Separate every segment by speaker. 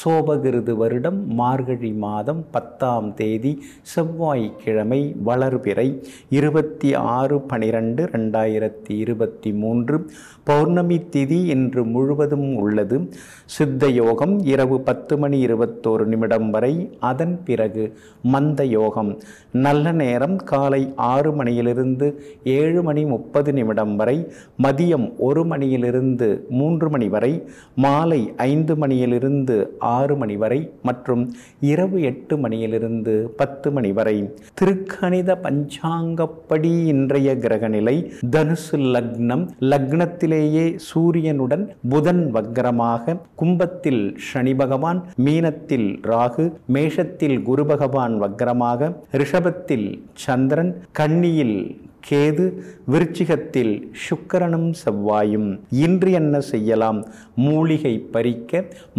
Speaker 1: சோபகிருது வருடம் மார்கழி மாதம் பத்தாம் தேதி செவ்வாய்க்கிழமை வளர்பிறை இருபத்தி ஆறு பனிரெண்டு ரெண்டாயிரத்தி இருபத்தி மூன்று பௌர்ணமி திதி இன்று முழுவதும் உள்ளது சித்த யோகம் இரவு பத்து மணி இருபத்தோரு நிமிடம் வரை அதன் பிறகு மந்த யோகம் நல்ல நேரம் காலை ஆறு மணியிலிருந்து ஏழு மணி முப்பது நிமிடம் வரை மதியம் ஒரு மணியிலிருந்து மூன்று மணி வரை மாலை ஐந்து மணியிலிருந்து ஆறு மணி வரை மற்றும் இரவு எட்டு மணியிலிருந்து பத்து மணி வரை திருக்கணித பஞ்சாங்கப்படி இன்றைய கிரகநிலை தனுசு லக்னம் லக்னத்திலேயே சூரியனுடன் புதன் வக்ரமாக கும்பத்தில் சனி பகவான் மீனத்தில் ராகு மேஷத்தில் குரு பகவான் வக்ரமாக ரிஷபத்தில் சந்திரன் கன்னியில் கேது விருச்சிகத்தில் சுக்கரனும் செவ்வாயும் இன்று என்ன செய்யலாம் மூலிகை பறிக்க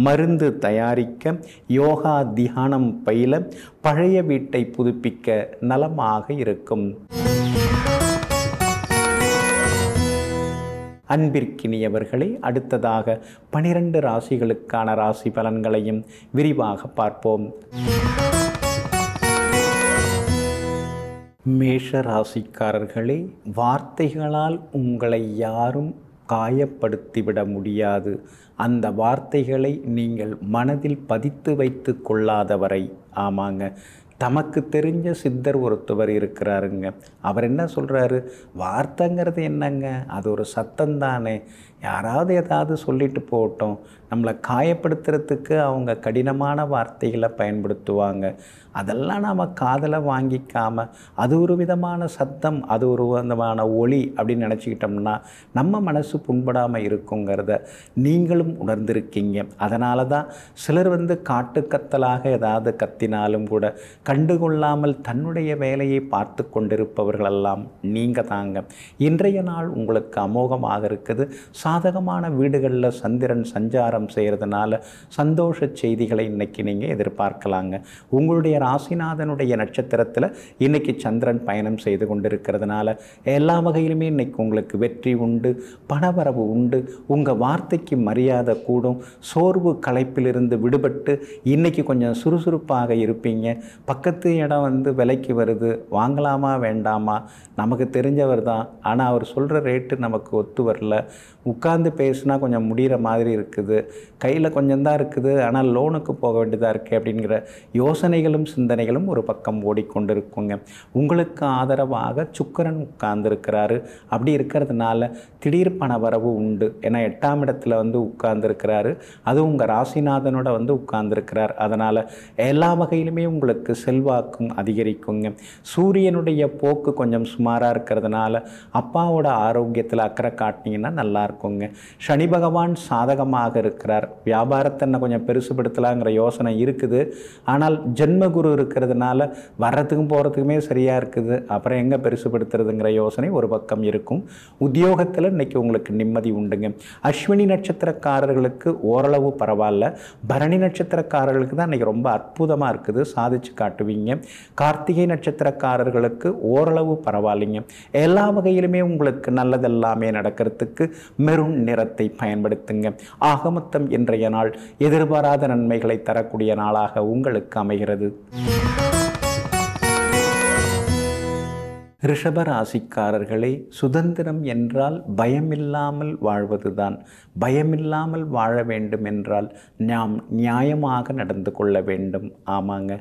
Speaker 1: மருந்து தயாரிக்க யோகா தியானம் பயில பழைய வீட்டை புதுப்பிக்க நலமாக இருக்கும் அன்பிற்கினியவர்களே அடுத்ததாக பனிரெண்டு ராசிகளுக்கான ராசி பலன்களையும் விரிவாக பார்ப்போம் மேஷ ராசிக்காரர்களே வார்த்தைகளால் உங்களை யாரும் காயப்படுத்திவிட முடியாது அந்த வார்த்தைகளை நீங்கள் மனதில் பதித்து வைத்து கொள்ளாதவரை ஆமாங்க தமக்கு தெரிஞ்ச சித்தர் ஒருத்தவர் இருக்கிறாருங்க அவர் என்ன சொல்கிறாரு வார்த்தைங்கிறது என்னங்க அது ஒரு சத்தம் தானே யாராவது ஏதாவது சொல்லிட்டு போகட்டும் நம்மளை காயப்படுத்துறதுக்கு அவங்க கடினமான வார்த்தைகளை பயன்படுத்துவாங்க அதெல்லாம் நாம் காதலை வாங்கிக்காம அது ஒரு விதமான சத்தம் அது ஒரு விதமான ஒளி அப்படின்னு நினச்சிக்கிட்டோம்னா நம்ம மனசு புண்படாமல் இருக்குங்கிறத நீங்களும் உணர்ந்திருக்கீங்க அதனால தான் சிலர் வந்து காட்டுக்கத்தலாக ஏதாவது கத்தினாலும் கூட கண்டுகொள்ளாமல் தன்னுடைய வேலையை பார்த்து கொண்டிருப்பவர்களெல்லாம் நீங்கள் தாங்க இன்றைய நாள் உங்களுக்கு அமோகமாக இருக்குது சாதகமான வீடுகளில் சந்திரன் சஞ்சாரம் செய்கிறதுனால சந்தோஷ செய்திகளை இன்றைக்கி நீங்கள் எதிர்பார்க்கலாங்க உங்களுடைய ராசிநாதனுடைய நட்சத்திரத்தில் இன்றைக்கி சந்திரன் பயணம் செய்து கொண்டிருக்கிறதுனால எல்லா வகையிலுமே இன்றைக்கி உங்களுக்கு வெற்றி உண்டு பணவரவு உண்டு உங்கள் வார்த்தைக்கு மரியாதை கூடும் சோர்வு கலைப்பிலிருந்து விடுபட்டு இன்றைக்கி கொஞ்சம் சுறுசுறுப்பாக இருப்பீங்க பக்கத்து இடம் வந்து விலைக்கு வருது வாங்கலாமா வேண்டாமா நமக்கு தெரிஞ்சவர் தான் ஆனால் அவர் சொல்கிற ரேட்டு நமக்கு ஒத்து வரல உட்காந்து பேசுனா கொஞ்சம் முடிகிற மாதிரி இருக்குது கையில் கொஞ்சம் தான் இருக்குது ஆனால் லோனுக்கு போக வேண்டியதாக இருக்குது அப்படிங்கிற யோசனைகளும் சிந்தனைகளும் ஒரு பக்கம் ஓடிக்கொண்டிருக்குங்க உங்களுக்கு ஆதரவாக சுக்கரன் உட்கார்ந்துருக்கிறாரு அப்படி இருக்கிறதுனால திடீர் பண வரவு உண்டு ஏன்னா எட்டாம் இடத்துல வந்து உட்கார்ந்துருக்கிறாரு அதுவும் உங்கள் ராசிநாதனோட வந்து உட்கார்ந்துருக்கிறார் அதனால் எல்லா வகையிலுமே உங்களுக்கு செல்வாக்கும் அதிகரிக்குங்க சூரியனுடைய போக்கு கொஞ்சம் சுமாராக இருக்கிறதுனால அப்பாவோட ஆரோக்கியத்தில் அக்கறை காட்டினீங்கன்னா நல்லாயிருக்கும் வச்சுக்கோங்க சனி பகவான் சாதகமாக இருக்கிறார் வியாபாரத்தை என்ன கொஞ்சம் பெருசுபடுத்தலாங்கிற யோசனை இருக்குது ஆனால் ஜென்மகுரு இருக்கிறதுனால வர்றதுக்கும் போகிறதுக்குமே சரியாக இருக்குது அப்புறம் எங்கே பெருசுபடுத்துறதுங்கிற யோசனை ஒரு பக்கம் இருக்கும் உத்தியோகத்தில் இன்றைக்கி உங்களுக்கு நிம்மதி உண்டுங்க அஸ்வினி நட்சத்திரக்காரர்களுக்கு ஓரளவு பரவாயில்ல பரணி நட்சத்திரக்காரர்களுக்கு தான் இன்றைக்கி ரொம்ப அற்புதமாக இருக்குது சாதிச்சு காட்டுவீங்க கார்த்திகை நட்சத்திரக்காரர்களுக்கு ஓரளவு பரவாயில்லைங்க எல்லா வகையிலுமே உங்களுக்கு நல்லதெல்லாமே நடக்கிறதுக்கு மெரு பெரும் நிறத்தை பயன்படுத்துங்க ஆகமத்தம் இன்றைய நாள் எதிர்பாராத நன்மைகளை தரக்கூடிய நாளாக உங்களுக்கு அமைகிறது ரிஷபராசிக்காரர்களே சுதந்திரம் என்றால் பயமில்லாமல் வாழ்வதுதான் பயமில்லாமல் வாழ வேண்டும் என்றால் நாம் நியாயமாக நடந்து கொள்ள வேண்டும் ஆமாங்க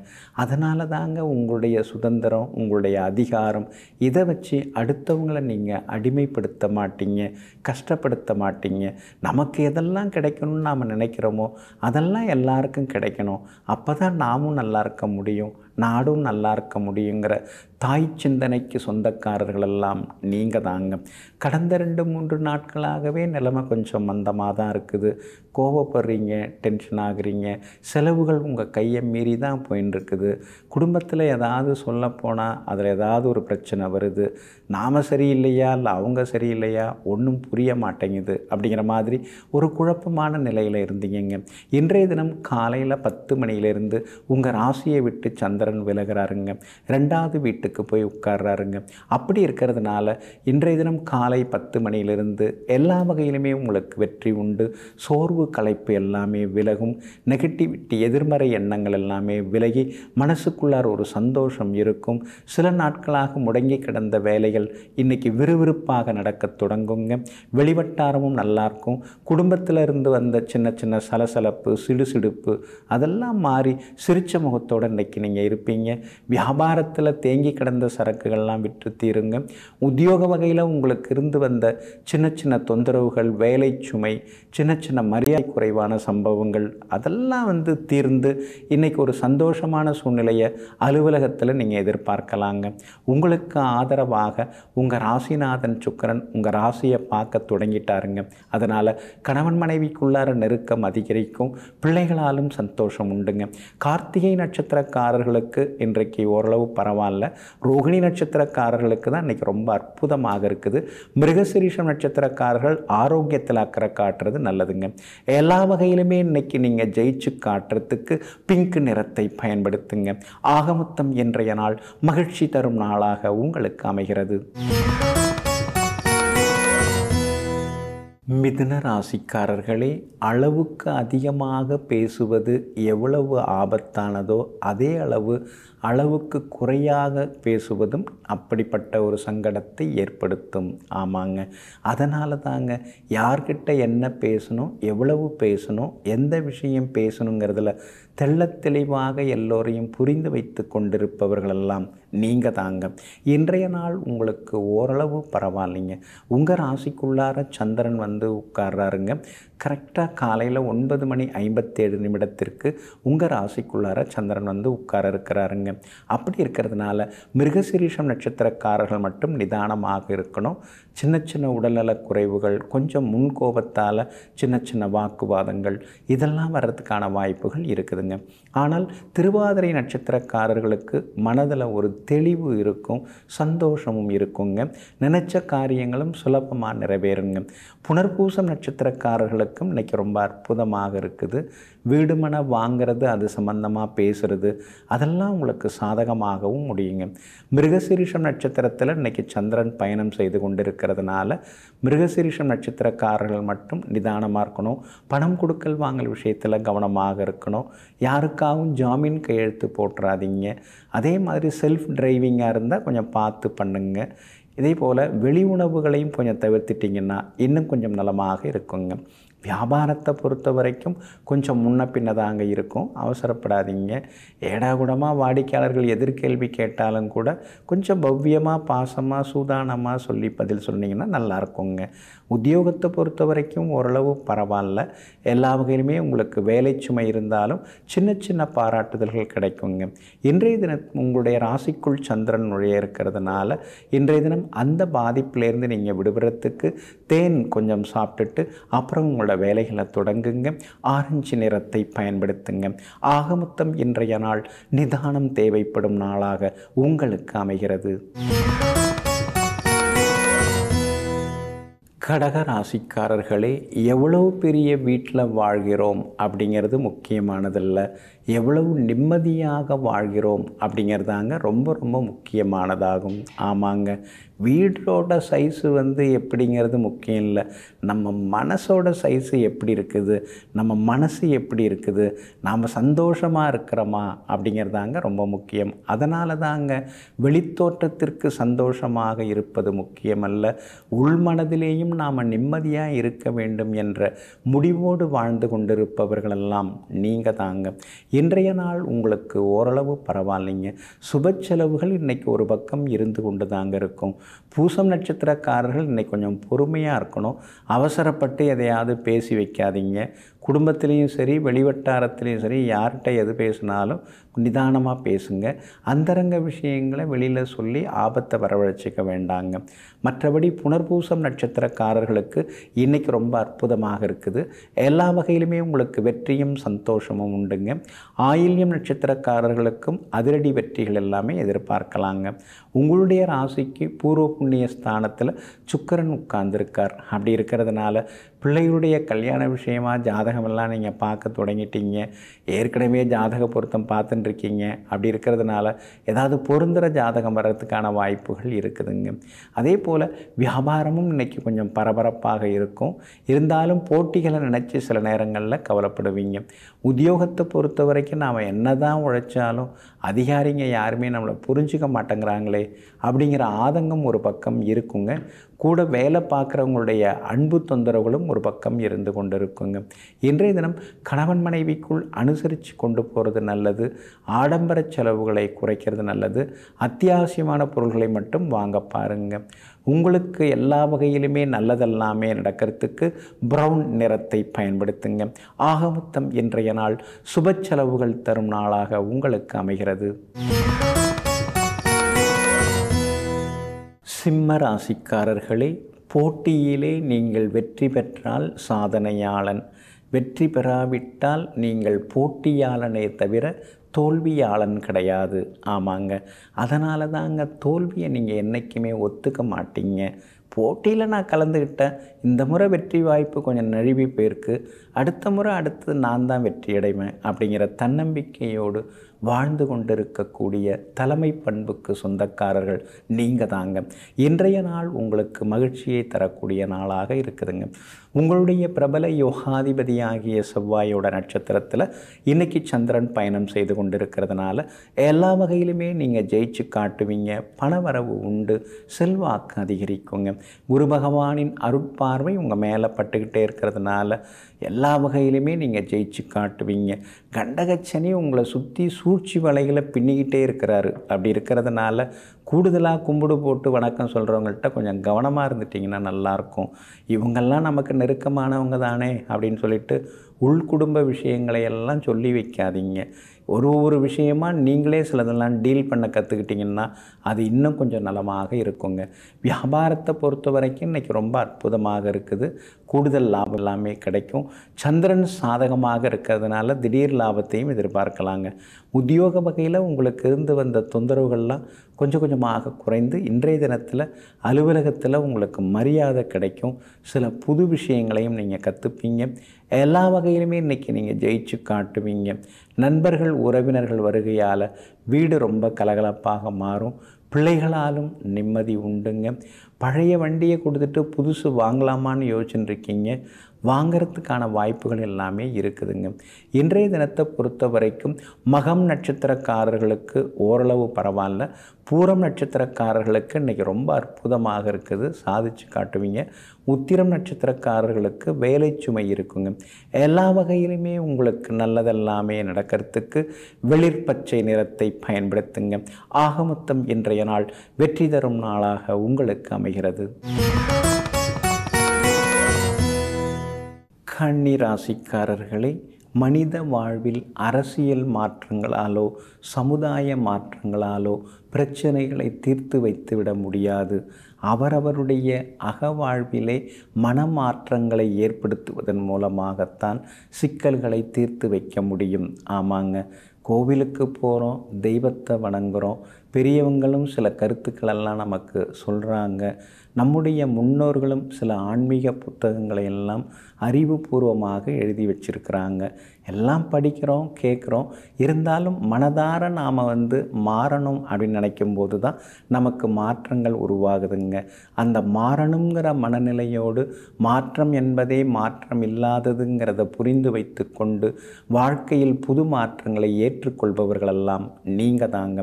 Speaker 1: அதனால தாங்க உங்களுடைய சுதந்திரம் உங்களுடைய அதிகாரம் இதை வச்சு அடுத்தவங்களை நீங்கள் அடிமைப்படுத்த மாட்டீங்க கஷ்டப்படுத்த மாட்டீங்க நமக்கு எதெல்லாம் கிடைக்கணும்னு நாம் நினைக்கிறோமோ அதெல்லாம் எல்லாருக்கும் கிடைக்கணும் அப்போ தான் நாமும் நல்லா இருக்க முடியும் நாடும் நல்லா இருக்க முடியுங்கிற தாய் சிந்தனைக்கு சொந்தக்காரர்களெல்லாம் நீங்கள் தாங்க கடந்த ரெண்டு மூன்று நாட்களாகவே நிலைமை கொஞ்சம் மந்தமாக தான் இருக்குது கோவப்படுறீங்க டென்ஷன் ஆகுறீங்க செலவுகள் உங்கள் கையை மீறி தான் போயின்னு இருக்குது குடும்பத்தில் ஏதாவது சொல்லப்போனால் அதில் ஏதாவது ஒரு பிரச்சனை வருது நாம் சரியில்லையா இல்லை அவங்க சரியில்லையா ஒன்றும் புரிய மாட்டேங்குது அப்படிங்கிற மாதிரி ஒரு குழப்பமான நிலையில் இருந்தீங்க இன்றைய தினம் காலையில் பத்து மணியிலிருந்து உங்கள் ராசியை விட்டு சந்திரன் விலகிறாருங்க ரெண்டாவது வீட்டு இடத்துக்கு போய் உட்கார்றாருங்க அப்படி இருக்கிறதுனால இன்றைய தினம் காலை பத்து மணியிலிருந்து எல்லா வகையிலுமே உங்களுக்கு வெற்றி உண்டு சோர்வு கலைப்பு எல்லாமே விலகும் நெகட்டிவிட்டி எதிர்மறை எண்ணங்கள் எல்லாமே விலகி மனசுக்குள்ளார் ஒரு சந்தோஷம் இருக்கும் சில நாட்களாக முடங்கி கிடந்த வேலைகள் இன்றைக்கி விறுவிறுப்பாக நடக்க தொடங்குங்க வெளிவட்டாரமும் நல்லாயிருக்கும் குடும்பத்தில் இருந்து வந்த சின்ன சின்ன சலசலப்பு சிடுசிடுப்பு அதெல்லாம் மாறி சிரிச்ச முகத்தோடு இன்றைக்கி நீங்கள் இருப்பீங்க வியாபாரத்தில் தேங்கி கடந்த சரக்குகள்லாம் விற்று தீருங்க உத்தியோக வகையில் உங்களுக்கு இருந்து வந்த சின்ன சின்ன தொந்தரவுகள் வேலை சுமை சின்ன சின்ன மரியாதை குறைவான சம்பவங்கள் அதெல்லாம் வந்து தீர்ந்து இன்றைக்கி ஒரு சந்தோஷமான சூழ்நிலையை அலுவலகத்தில் நீங்கள் எதிர்பார்க்கலாங்க உங்களுக்கு ஆதரவாக உங்கள் ராசிநாதன் சுக்கரன் உங்கள் ராசியை பார்க்க தொடங்கிட்டாருங்க அதனால் கணவன் மனைவிக்குள்ளார நெருக்கம் அதிகரிக்கும் பிள்ளைகளாலும் சந்தோஷம் உண்டுங்க கார்த்திகை நட்சத்திரக்காரர்களுக்கு இன்றைக்கு ஓரளவு பரவாயில்ல ரோஹிணி நட்சத்திரக்காரர்களுக்கு தான் இன்றைக்கி ரொம்ப அற்புதமாக இருக்குது மிருகசிரீஷம் நட்சத்திரக்காரர்கள் ஆரோக்கியத்தில் அக்கறை காட்டுறது நல்லதுங்க எல்லா வகையிலுமே இன்றைக்கி நீங்கள் ஜெயிச்சு காட்டுறதுக்கு பிங்க் நிறத்தை பயன்படுத்துங்க ஆகமொத்தம் இன்றைய நாள் மகிழ்ச்சி தரும் நாளாக உங்களுக்கு அமைகிறது மிதுன ராசிக்காரர்களே அளவுக்கு அதிகமாக பேசுவது எவ்வளவு ஆபத்தானதோ அதே அளவு அளவுக்கு குறையாக பேசுவதும் அப்படிப்பட்ட ஒரு சங்கடத்தை ஏற்படுத்தும் ஆமாங்க அதனால தாங்க யார்கிட்ட என்ன பேசணும் எவ்வளவு பேசணும் எந்த விஷயம் பேசணுங்கிறதுல தெள்ளத் தெளிவாக எல்லோரையும் புரிந்து வைத்து கொண்டிருப்பவர்களெல்லாம் நீங்கள் தாங்க இன்றைய நாள் உங்களுக்கு ஓரளவு பரவாயில்லைங்க உங்கள் ராசிக்குள்ளார சந்திரன் வந்து உட்கார்றாருங்க கரெக்டாக காலையில் ஒன்பது மணி ஐம்பத்தேழு நிமிடத்திற்கு உங்கள் ராசிக்குள்ளார சந்திரன் வந்து உட்கார இருக்கிறாருங்க அப்படி இருக்கிறதுனால மிருகசிரீஷம் நட்சத்திரக்காரர்கள் மட்டும் நிதானமாக இருக்கணும் சின்ன சின்ன உடல்நலக் குறைவுகள் கொஞ்சம் முன்கோபத்தால் சின்ன சின்ன வாக்குவாதங்கள் இதெல்லாம் வர்றதுக்கான வாய்ப்புகள் இருக்குதுங்க ஆனால் திருவாதிரை நட்சத்திரக்காரர்களுக்கு மனதில் ஒரு தெளிவு இருக்கும் சந்தோஷமும் இருக்குங்க நினச்ச காரியங்களும் சுலபமாக நிறைவேறுங்க புனர்பூசம் நட்சத்திரக்காரர்களுக்கும் இன்றைக்கி ரொம்ப அற்புதமாக இருக்குது வீடு வாங்கிறது அது சம்மந்தமாக பேசுகிறது அதெல்லாம் உங்களுக்கு சாதகமாகவும் முடியுங்க மிருகசிரிஷம் நட்சத்திரத்தில் இன்றைக்கி சந்திரன் பயணம் செய்து கொண்டிருக்கிறதுனால மிருகசிரிஷம் நட்சத்திரக்காரர்கள் மட்டும் நிதானமாக இருக்கணும் பணம் கொடுக்கல் வாங்கல் விஷயத்தில் கவனமாக இருக்கணும் யாருக்கு யாருக்காகவும் ஜாமீன் கையெழுத்து போட்டுறாதீங்க அதே மாதிரி செல்ஃப் டிரைவிங்காக இருந்தால் கொஞ்சம் பார்த்து பண்ணுங்க இதே போல் வெளி உணவுகளையும் கொஞ்சம் தவிர்த்துட்டிங்கன்னா இன்னும் கொஞ்சம் நலமாக இருக்குங்க வியாபாரத்தை பொறுத்த வரைக்கும் கொஞ்சம் முன்ன பின்னதாங்க இருக்கும் அவசரப்படாதீங்க ஏடாகுடமாக வாடிக்கையாளர்கள் எதிர்கேள்வி கேட்டாலும் கூட கொஞ்சம் பவ்யமாக பாசமாக சூதானமாக சொல்லி பதில் சொன்னீங்கன்னா நல்லாயிருக்குங்க உத்தியோகத்தை பொறுத்த வரைக்கும் ஓரளவு பரவாயில்ல எல்லா வகையிலுமே உங்களுக்கு வேலை சுமை இருந்தாலும் சின்ன சின்ன பாராட்டுதல்கள் கிடைக்குங்க இன்றைய தினம் உங்களுடைய ராசிக்குள் சந்திரன் நுழைய இருக்கிறதுனால இன்றைய தினம் அந்த பாதிப்பிலேருந்து நீங்கள் விடுபடுறதுக்கு தேன் கொஞ்சம் சாப்பிட்டுட்டு அப்புறம் உங்களோட வேலைகளை தொடங்குங்க ஆரஞ்சு நிறத்தை பயன்படுத்துங்க ஆகமுத்தம் இன்றைய நாள் நிதானம் தேவைப்படும் நாளாக உங்களுக்கு அமைகிறது கடக ராசிக்காரர்களே எவ்வளோ பெரிய வீட்டில் வாழ்கிறோம் அப்படிங்கிறது முக்கியமானதில்லை எவ்வளவு நிம்மதியாக வாழ்கிறோம் அப்படிங்கிறதாங்க ரொம்ப ரொம்ப முக்கியமானதாகும் ஆமாங்க வீடோட சைஸு வந்து எப்படிங்கிறது முக்கியம் இல்லை நம்ம மனசோட சைஸு எப்படி இருக்குது நம்ம மனசு எப்படி இருக்குது நாம் சந்தோஷமாக இருக்கிறோமா அப்படிங்கிறதாங்க ரொம்ப முக்கியம் அதனால தாங்க வெளித்தோற்றத்திற்கு சந்தோஷமாக இருப்பது முக்கியமல்ல உள்மனதிலேயும் நாம் நிம்மதியாக இருக்க வேண்டும் என்ற முடிவோடு வாழ்ந்து கொண்டிருப்பவர்களெல்லாம் நீங்கள் தாங்க இன்றைய நாள் உங்களுக்கு ஓரளவு பரவாயில்லைங்க சுப செலவுகள் இன்றைக்கி ஒரு பக்கம் இருந்து கொண்டு தாங்க இருக்கும் பூசம் நட்சத்திரக்காரர்கள் இன்றைக்கி கொஞ்சம் பொறுமையாக இருக்கணும் அவசரப்பட்டு எதையாவது பேசி வைக்காதீங்க குடும்பத்திலையும் சரி வெளிவட்டாரத்திலையும் சரி யார்கிட்ட எது பேசினாலும் நிதானமாக பேசுங்க அந்தரங்க விஷயங்களை வெளியில் சொல்லி ஆபத்தை வரவழைச்சிக்க வேண்டாங்க மற்றபடி புனர்பூசம் நட்சத்திரக்காரர்களுக்கு இன்றைக்கி ரொம்ப அற்புதமாக இருக்குது எல்லா வகையிலுமே உங்களுக்கு வெற்றியும் சந்தோஷமும் உண்டுங்க ஆயில்யம் நட்சத்திரக்காரர்களுக்கும் அதிரடி வெற்றிகள் எல்லாமே எதிர்பார்க்கலாங்க உங்களுடைய ராசிக்கு பூர்வ புண்ணிய ஸ்தானத்தில் சுக்கரன் உட்கார்ந்துருக்கார் அப்படி இருக்கிறதுனால பிள்ளைகளுடைய கல்யாண விஷயமா ஜாதகமெல்லாம் நீங்கள் பார்க்க தொடங்கிட்டீங்க ஏற்கனவே ஜாதக பொருத்தம் பார்த்துட்டுருக்கீங்க அப்படி இருக்கிறதுனால ஏதாவது பொருந்துகிற ஜாதகம் வர்றதுக்கான வாய்ப்புகள் இருக்குதுங்க அதே போல் வியாபாரமும் இன்றைக்கி கொஞ்சம் பரபரப்பாக இருக்கும் இருந்தாலும் போட்டிகளை நினச்சி சில நேரங்களில் கவலைப்படுவீங்க உத்தியோகத்தை பொறுத்த வரைக்கும் நாம் என்ன தான் உழைச்சாலும் அதிகாரிங்க யாருமே நம்மளை புரிஞ்சுக்க மாட்டேங்கிறாங்களே அப்படிங்கிற ஆதங்கம் ஒரு பக்கம் இருக்குங்க கூட வேலை பார்க்குறவங்களுடைய அன்பு தொந்தரவுகளும் ஒரு பக்கம் இருந்து கொண்டு இருக்குங்க இன்றைய தினம் கணவன் மனைவிக்குள் அனுசரித்து கொண்டு போகிறது நல்லது ஆடம்பர செலவுகளை குறைக்கிறது நல்லது அத்தியாவசியமான பொருள்களை மட்டும் வாங்க பாருங்க உங்களுக்கு எல்லா வகையிலுமே நல்லதெல்லாமே நடக்கிறதுக்கு ப்ரௌன் நிறத்தை பயன்படுத்துங்க ஆகமொத்தம் இன்றைய நாள் சுப செலவுகள் தரும் நாளாக உங்களுக்கு அமைகிறது சிம்ம ராசிக்காரர்களே போட்டியிலே நீங்கள் வெற்றி பெற்றால் சாதனையாளன் வெற்றி பெறாவிட்டால் நீங்கள் போட்டியாளனே தவிர தோல்வியாளன் கிடையாது ஆமாங்க அதனால தாங்க தோல்வியை நீங்கள் என்றைக்குமே ஒத்துக்க மாட்டீங்க போட்டியில் நான் கலந்துக்கிட்டேன் இந்த முறை வெற்றி வாய்ப்பு கொஞ்சம் நழுவி போயிருக்கு அடுத்த முறை அடுத்து நான் தான் வெற்றி அடைவேன் அப்படிங்கிற தன்னம்பிக்கையோடு வாழ்ந்து கொண்டிருக்கக்கூடிய தலைமை பண்புக்கு சொந்தக்காரர்கள் நீங்கள் தாங்க இன்றைய நாள் உங்களுக்கு மகிழ்ச்சியை தரக்கூடிய நாளாக இருக்குதுங்க உங்களுடைய பிரபல யோகாதிபதியாகிய செவ்வாயோட நட்சத்திரத்தில் இன்றைக்கி சந்திரன் பயணம் செய்து கொண்டிருக்கிறதுனால எல்லா வகையிலுமே நீங்கள் ஜெயிச்சு காட்டுவீங்க பணவரவு உண்டு செல்வாக்கு அதிகரிக்குங்க குரு பகவானின் அருட்பார்வை உங்கள் மேலே பட்டுக்கிட்டே இருக்கிறதுனால எல்லா வகையிலுமே நீங்கள் ஜெயிச்சு காட்டுவீங்க கண்டகச்சனி உங்களை சுற்றி சூழ்ச்சி வலைகளை பின்னிக்கிட்டே இருக்கிறாரு அப்படி இருக்கிறதுனால கூடுதலாக கும்பிடு போட்டு வணக்கம் சொல்கிறவங்கள்ட்ட கொஞ்சம் கவனமாக இருந்துட்டிங்கன்னா நல்லாயிருக்கும் இவங்கெல்லாம் நமக்கு நெருக்கமானவங்க தானே அப்படின்னு சொல்லிட்டு உள்குடும்ப விஷயங்களை எல்லாம் சொல்லி வைக்காதீங்க ஒரு ஒரு விஷயமாக நீங்களே சிலதெல்லாம் டீல் பண்ண கற்றுக்கிட்டிங்கன்னா அது இன்னும் கொஞ்சம் நலமாக இருக்குங்க வியாபாரத்தை பொறுத்த வரைக்கும் இன்றைக்கி ரொம்ப அற்புதமாக இருக்குது கூடுதல் லாபம் எல்லாமே கிடைக்கும் சந்திரன் சாதகமாக இருக்கிறதுனால திடீர் லாபத்தையும் எதிர்பார்க்கலாங்க உத்தியோக வகையில் உங்களுக்கு இருந்து வந்த தொந்தரவுகள்லாம் கொஞ்சம் கொஞ்சமாக குறைந்து இன்றைய தினத்தில் அலுவலகத்தில் உங்களுக்கு மரியாதை கிடைக்கும் சில புது விஷயங்களையும் நீங்கள் கற்றுப்பீங்க எல்லா வகையிலுமே இன்றைக்கி நீங்கள் ஜெயிச்சு காட்டுவீங்க நண்பர்கள் உறவினர்கள் வருகையால் வீடு ரொம்ப கலகலப்பாக மாறும் பிள்ளைகளாலும் நிம்மதி உண்டுங்க பழைய வண்டியை கொடுத்துட்டு புதுசு வாங்கலாமான்னு இருக்கீங்க வாங்கிறதுக்கான வாய்ப்புகள் எல்லாமே இருக்குதுங்க இன்றைய தினத்தை பொறுத்த வரைக்கும் மகம் நட்சத்திரக்காரர்களுக்கு ஓரளவு பரவாயில்ல பூரம் நட்சத்திரக்காரர்களுக்கு இன்றைக்கி ரொம்ப அற்புதமாக இருக்குது சாதித்து காட்டுவீங்க உத்திரம் நட்சத்திரக்காரர்களுக்கு வேலை சுமை இருக்குங்க எல்லா வகையிலுமே உங்களுக்கு நல்லதெல்லாமே நடக்கிறதுக்கு வெளிர் பச்சை நிறத்தை பயன்படுத்துங்க ஆகமொத்தம் இன்றைய நாள் வெற்றி தரும் நாளாக உங்களுக்கு அமைகிறது கன்னி ராசிக்காரர்களை மனித வாழ்வில் அரசியல் மாற்றங்களாலோ சமுதாய மாற்றங்களாலோ பிரச்சனைகளை தீர்த்து வைத்துவிட முடியாது அவரவருடைய அகவாழ்விலே மனமாற்றங்களை ஏற்படுத்துவதன் மூலமாகத்தான் சிக்கல்களை தீர்த்து வைக்க முடியும் ஆமாங்க கோவிலுக்கு போகிறோம் தெய்வத்தை வணங்குகிறோம் பெரியவங்களும் சில கருத்துக்களெல்லாம் நமக்கு சொல்கிறாங்க நம்முடைய முன்னோர்களும் சில ஆன்மீக புத்தகங்களை எல்லாம் அறிவுபூர்வமாக எழுதி வச்சிருக்கிறாங்க எல்லாம் படிக்கிறோம் கேட்குறோம் இருந்தாலும் மனதார நாம் வந்து மாறணும் அப்படின்னு நினைக்கும் போது தான் நமக்கு மாற்றங்கள் உருவாகுதுங்க அந்த மாறணுங்கிற மனநிலையோடு மாற்றம் என்பதே மாற்றம் இல்லாததுங்கிறத புரிந்து வைத்து கொண்டு வாழ்க்கையில் புது மாற்றங்களை ஏற்றுக்கொள்பவர்களெல்லாம் நீங்கள் தாங்க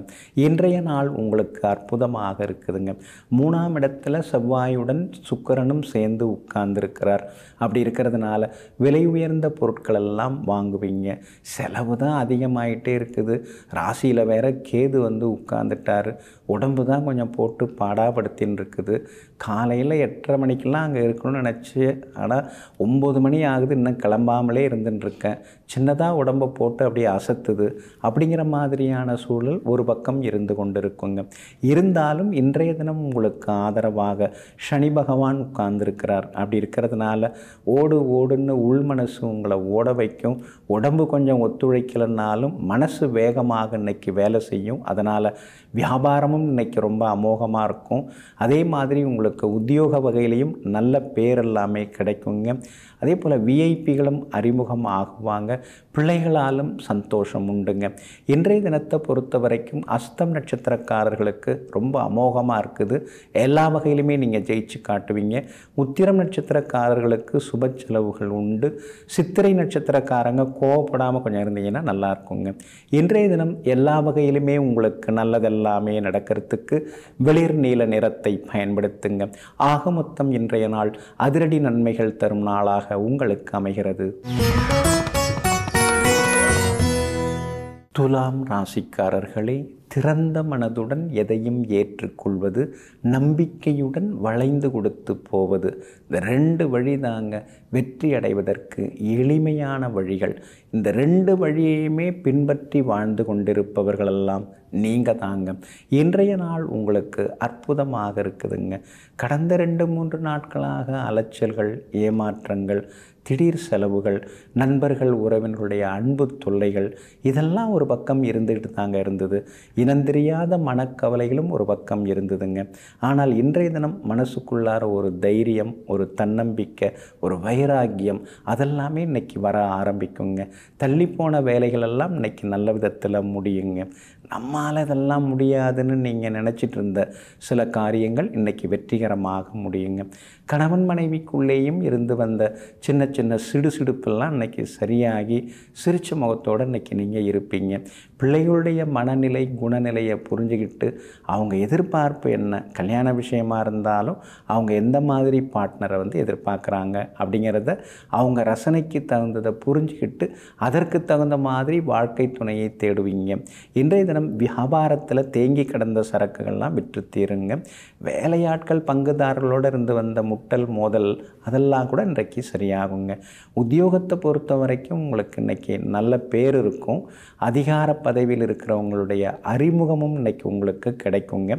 Speaker 1: இன்றைய நாள் உங்களுக்கு அற்புதமாக இருக்குதுங்க மூணாம் இடத்துல செவ்வாயுடன் சுக்கரனும் சேர்ந்து உட்கார்ந்துருக்கிறார் அப்படி இருக்கிறதுனால விலை உயர்ந்த பொருட்களெல்லாம் வாங்க வாங்குவீங்க செலவு தான் அதிகமாகிட்டே இருக்குது ராசியில் வேற கேது வந்து உட்காந்துட்டார் உடம்பு தான் கொஞ்சம் போட்டு பாடாப்படுத்தின்னு இருக்குது காலையில் எட்டரை மணிக்கெல்லாம் அங்கே இருக்கணும்னு நினச்சி ஆனால் ஒம்பது மணி ஆகுது இன்னும் கிளம்பாமலே இருந்துட்டுருக்கேன் சின்னதாக உடம்பை போட்டு அப்படியே அசத்துது அப்படிங்கிற மாதிரியான சூழல் ஒரு பக்கம் இருந்து கொண்டிருக்குங்க இருந்தாலும் இன்றைய தினம் உங்களுக்கு ஆதரவாக சனி பகவான் உட்கார்ந்துருக்கிறார் அப்படி இருக்கிறதுனால ஓடு ஓடுன்னு உள் மனசு உங்களை ஓட வைக்கும் உடம்பு கொஞ்சம் ஒத்துழைக்கலைன்னாலும் மனசு வேகமாக இன்னைக்கு வேலை செய்யும் அதனால் வியாபாரமும் இன்றைக்கி ரொம்ப அமோகமாக இருக்கும் அதே மாதிரி உங்களுக்கு உத்தியோக வகையிலையும் நல்ல பேர் எல்லாமே கிடைக்குங்க அதே போல் விஐபிகளும் அறிமுகம் ஆகுவாங்க பிள்ளைகளாலும் சந்தோஷம் உண்டுங்க இன்றைய தினத்தை பொறுத்த வரைக்கும் அஸ்தம் நட்சத்திரக்காரர்களுக்கு ரொம்ப அமோகமாக இருக்குது எல்லா வகையிலுமே நீங்கள் ஜெயிச்சு காட்டுவீங்க உத்திரம் நட்சத்திரக்காரர்களுக்கு சுப செலவுகள் உண்டு சித்திரை நட்சத்திரக்காரங்க கோவப்படாமல் கொஞ்சம் இருந்தீங்கன்னா நல்லா இருக்குங்க இன்றைய தினம் எல்லா வகையிலுமே உங்களுக்கு நல்லதெல்லாம் எல்லாமே நடக்கிறதுக்கு வெளிர் நீல நிறத்தை பயன்படுத்துங்க ஆக மொத்தம் இன்றைய நாள் அதிரடி நன்மைகள் தரும் நாளாக உங்களுக்கு அமைகிறது துலாம் ராசிக்காரர்களே திறந்த மனதுடன் எதையும் ஏற்றுக்கொள்வது நம்பிக்கையுடன் வளைந்து கொடுத்து போவது இந்த ரெண்டு வழி தாங்க வெற்றி அடைவதற்கு எளிமையான வழிகள் இந்த ரெண்டு வழியையுமே பின்பற்றி வாழ்ந்து கொண்டிருப்பவர்களெல்லாம் நீங்கள் தாங்க இன்றைய நாள் உங்களுக்கு அற்புதமாக இருக்குதுங்க கடந்த ரெண்டு மூன்று நாட்களாக அலைச்சல்கள் ஏமாற்றங்கள் திடீர் செலவுகள் நண்பர்கள் உறவினர்களுடைய அன்பு தொல்லைகள் இதெல்லாம் ஒரு பக்கம் இருந்துகிட்டு தாங்க இருந்தது இனந்தெரியாத மனக்கவலைகளும் ஒரு பக்கம் இருந்ததுங்க ஆனால் இன்றைய தினம் மனசுக்குள்ளார ஒரு தைரியம் ஒரு தன்னம்பிக்கை ஒரு வைராக்கியம் அதெல்லாமே இன்றைக்கி வர ஆரம்பிக்குங்க தள்ளிப்போன வேலைகளெல்லாம் இன்றைக்கி நல்ல விதத்தில் முடியுங்க நம்மால் இதெல்லாம் முடியாதுன்னு நீங்கள் நினச்சிட்டு இருந்த சில காரியங்கள் இன்றைக்கி வெற்றிகரமாக முடியுங்க கணவன் மனைவிக்குள்ளேயும் இருந்து வந்த சின்ன சின்ன சிடு சிடுப்பெல்லாம் இன்றைக்கி சரியாகி சிரிச்ச முகத்தோடு இன்றைக்கி நீங்கள் இருப்பீங்க பிள்ளைகளுடைய மனநிலை குணநிலையை புரிஞ்சுக்கிட்டு அவங்க எதிர்பார்ப்பு என்ன கல்யாண விஷயமாக இருந்தாலும் அவங்க எந்த மாதிரி பார்ட்னரை வந்து எதிர்பார்க்குறாங்க அப்படிங்கிறத அவங்க ரசனைக்கு தகுந்ததை புரிஞ்சுக்கிட்டு அதற்கு தகுந்த மாதிரி வாழ்க்கை துணையை தேடுவீங்க இன்றைய தினம் வியாபாரத்தில் தேங்கி கிடந்த சரக்குகள்லாம் விற்று தீருங்க வேலையாட்கள் பங்குதாரர்களோடு இருந்து வந்த முட்டல் மோதல் அதெல்லாம் கூட இன்றைக்கு சரியாகுங்க உத்தியோகத்தை பொறுத்த வரைக்கும் உங்களுக்கு இன்றைக்கி நல்ல பேர் இருக்கும் அதிகார பதவியில் இருக்கிறவங்களுடைய அறிமுகமும் இன்றைக்கி உங்களுக்கு கிடைக்குங்க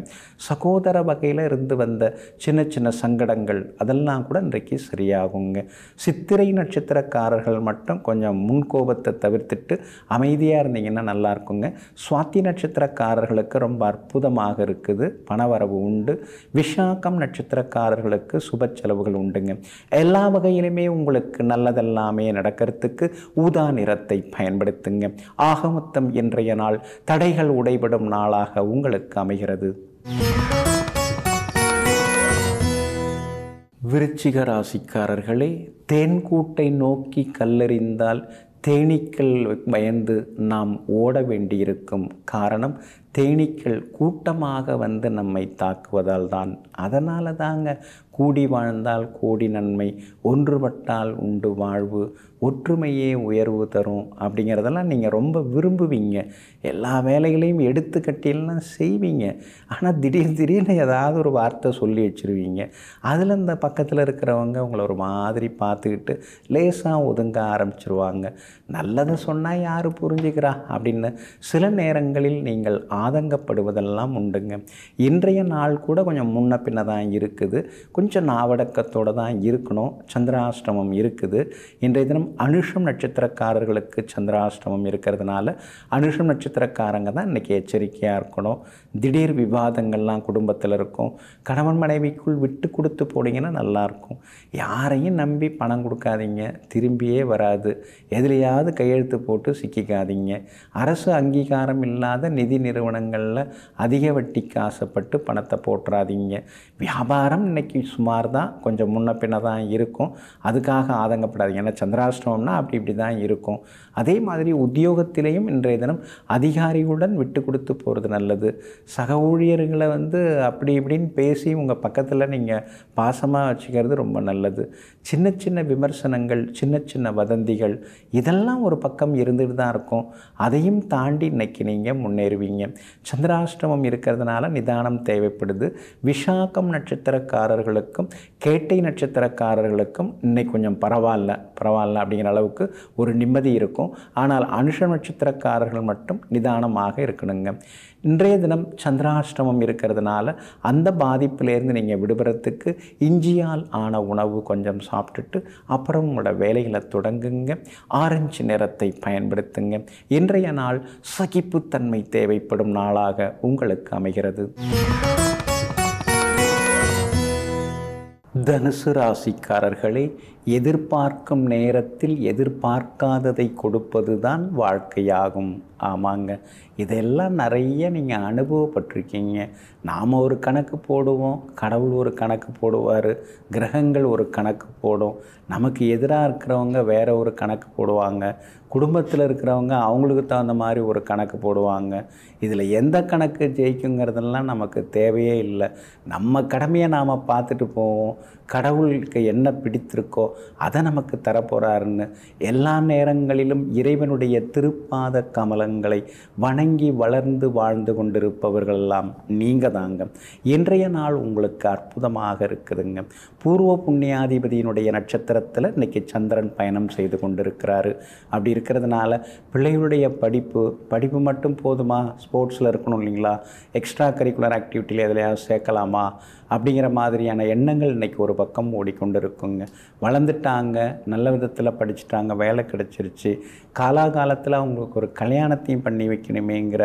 Speaker 1: சகோதர வகையில் இருந்து வந்த சின்ன சின்ன சங்கடங்கள் அதெல்லாம் கூட இன்றைக்கு சரியாகுங்க சித்திரை நட்சத்திரக்காரர்கள் மட்டும் கொஞ்சம் முன்கோபத்தை தவிர்த்துட்டு அமைதியாக இருந்தீங்கன்னா நல்லா இருக்குங்க சுவாத்தி நட்சத்திரக்காரர்களுக்கு ரொம்ப அற்புதமாக இருக்குது பணவரவு உண்டு விஷாக்கம் நட்சத்திரக்காரர்களுக்கு சுப செலவுகள் உண்டுங்க எல்லா வகையிலுமே உங்களுக்கு நல்லதெல்லாமே நடக்கிறதுக்கு ஊதா நிறத்தை பயன்படுத்துங்க ஆகமொத்தம் இன்றைய நாள் தடைகள் உடைபடும் நாளாக உங்களுக்கு அமைகிறது விருச்சிக ராசிக்காரர்களே தேன்கூட்டை நோக்கி கல்லறிந்தால் தேனீக்கள் பயந்து நாம் ஓட வேண்டியிருக்கும் காரணம் தேனீக்கள் கூட்டமாக வந்து நம்மை தாக்குவதால் தான் அதனால தாங்க கூடி வாழ்ந்தால் கோடி நன்மை ஒன்றுபட்டால் உண்டு வாழ்வு ஒற்றுமையே உயர்வு தரும் அப்படிங்கிறதெல்லாம் நீங்கள் ரொம்ப விரும்புவீங்க எல்லா வேலைகளையும் எடுத்துக்கட்டியெல்லாம் செய்வீங்க ஆனால் திடீர் திடீர்னு ஏதாவது ஒரு வார்த்தை சொல்லி வச்சுருவீங்க அதில் இந்த பக்கத்தில் இருக்கிறவங்க உங்களை ஒரு மாதிரி பார்த்துக்கிட்டு லேசாக ஒதுங்க ஆரம்பிச்சிருவாங்க நல்லதை சொன்னால் யார் புரிஞ்சுக்கிறா அப்படின்னு சில நேரங்களில் நீங்கள் ஆதங்கப்படுவதெல்லாம் உண்டுங்க இன்றைய நாள் கூட கொஞ்சம் முன்ன பின்ன தான் இருக்குது கொஞ்சம் நாவடக்கத்தோடு தான் இருக்கணும் சந்திராஷ்டமம் இருக்குது இன்றைய தினம் அனுஷம் நட்சத்திரக்காரர்களுக்கு சந்திராஷ்டமம் இருக்கிறதுனால அனுஷம் நட்சத்திரக்காரங்க தான் இன்றைக்கி எச்சரிக்கையாக இருக்கணும் திடீர் விவாதங்கள்லாம் குடும்பத்தில் இருக்கும் கணவன் மனைவிக்குள் விட்டு கொடுத்து போனீங்கன்னா நல்லாயிருக்கும் யாரையும் நம்பி பணம் கொடுக்காதீங்க திரும்பியே வராது எதிலையாவது கையெழுத்து போட்டு சிக்கிக்காதீங்க அரசு அங்கீகாரம் இல்லாத நிதி நிறுவனங்களில் அதிக வட்டிக்கு ஆசைப்பட்டு பணத்தை போட்டுறாதீங்க வியாபாரம் இன்றைக்கி சுமார் தான் கொஞ்சம் முன்ன பின்ன தான் இருக்கும் அதுக்காக ஆதங்கப்படாதீங்க ஏன்னா கஷ்டம்னா அப்படி இப்படி தான் இருக்கும் அதே மாதிரி உத்தியோகத்திலையும் இன்றைய தினம் அதிகாரிகளுடன் விட்டு கொடுத்து போகிறது நல்லது சக ஊழியர்களை வந்து அப்படி இப்படின்னு பேசி உங்கள் பக்கத்தில் நீங்கள் பாசமாக வச்சுக்கிறது ரொம்ப நல்லது சின்ன சின்ன விமர்சனங்கள் சின்ன சின்ன வதந்திகள் இதெல்லாம் ஒரு பக்கம் இருந்துகிட்டு தான் இருக்கும் அதையும் தாண்டி இன்னைக்கு நீங்கள் முன்னேறுவீங்க சந்திராஷ்டமம் இருக்கிறதுனால நிதானம் தேவைப்படுது விஷாக்கம் நட்சத்திரக்காரர்களுக்கும் கேட்டை நட்சத்திரக்காரர்களுக்கும் இன்னைக்கு கொஞ்சம் பரவாயில்ல பரவாயில்ல அப்படிங்கிற அளவுக்கு ஒரு நிம்மதி இருக்கும் இருக்கும் ஆனால் அனுஷ நட்சத்திரக்காரர்கள் மட்டும் நிதானமாக இருக்கணுங்க இன்றைய தினம் சந்திராஷ்டமம் இருக்கிறதுனால அந்த பாதிப்பிலேருந்து நீங்கள் விடுபடுறதுக்கு இஞ்சியால் ஆன உணவு கொஞ்சம் சாப்பிட்டுட்டு அப்புறம் உங்களோட வேலைகளை தொடங்குங்க ஆரஞ்சு நிறத்தை பயன்படுத்துங்க இன்றைய நாள் சகிப்புத்தன்மை தேவைப்படும் நாளாக உங்களுக்கு அமைகிறது தனுசு ராசிக்காரர்களே எதிர்பார்க்கும் நேரத்தில் எதிர்பார்க்காததை கொடுப்பது தான் வாழ்க்கையாகும் ஆமாங்க இதெல்லாம் நிறைய நீங்கள் அனுபவப்பட்டிருக்கீங்க நாம் ஒரு கணக்கு போடுவோம் கடவுள் ஒரு கணக்கு போடுவார் கிரகங்கள் ஒரு கணக்கு போடும் நமக்கு எதிராக இருக்கிறவங்க வேற ஒரு கணக்கு போடுவாங்க குடும்பத்தில் இருக்கிறவங்க அவங்களுக்கு தகுந்த மாதிரி ஒரு கணக்கு போடுவாங்க இதில் எந்த கணக்கு ஜெயிக்குங்கிறதெல்லாம் நமக்கு தேவையே இல்லை நம்ம கடமையை நாம் பார்த்துட்டு போவோம் கடவுளுக்கு என்ன பிடித்திருக்கோ அதை நமக்கு தரப்போகிறாருன்னு எல்லா நேரங்களிலும் இறைவனுடைய திருப்பாத கமலங்களை வணங்கி வளர்ந்து வாழ்ந்து கொண்டிருப்பவர்களெல்லாம் நீங்கள் தாங்க இன்றைய நாள் உங்களுக்கு அற்புதமாக இருக்குதுங்க பூர்வ புண்ணியாதிபதியினுடைய நட்சத்திரத்தில் இன்றைக்கி சந்திரன் பயணம் செய்து கொண்டிருக்கிறாரு அப்படி இருக்கிறதுனால பிள்ளைகளுடைய படிப்பு படிப்பு மட்டும் போதுமா ஸ்போர்ட்ஸில் இருக்கணும் இல்லைங்களா எக்ஸ்ட்ரா கரிக்குலர் ஆக்டிவிட்டியில் எதுலையாவது சேர்க்கலாமா அப்படிங்கிற மாதிரியான எண்ணங்கள் இன்றைக்கி ஒரு பக்கம் ஓடிக்கொண்டு இருக்குங்க வளர்ந்துட்டாங்க நல்ல விதத்தில் படிச்சுட்டாங்க வேலை கிடச்சிருச்சு காலாகாலத்தில் அவங்களுக்கு ஒரு கல்யாணத்தையும் பண்ணி வைக்கணுமேங்கிற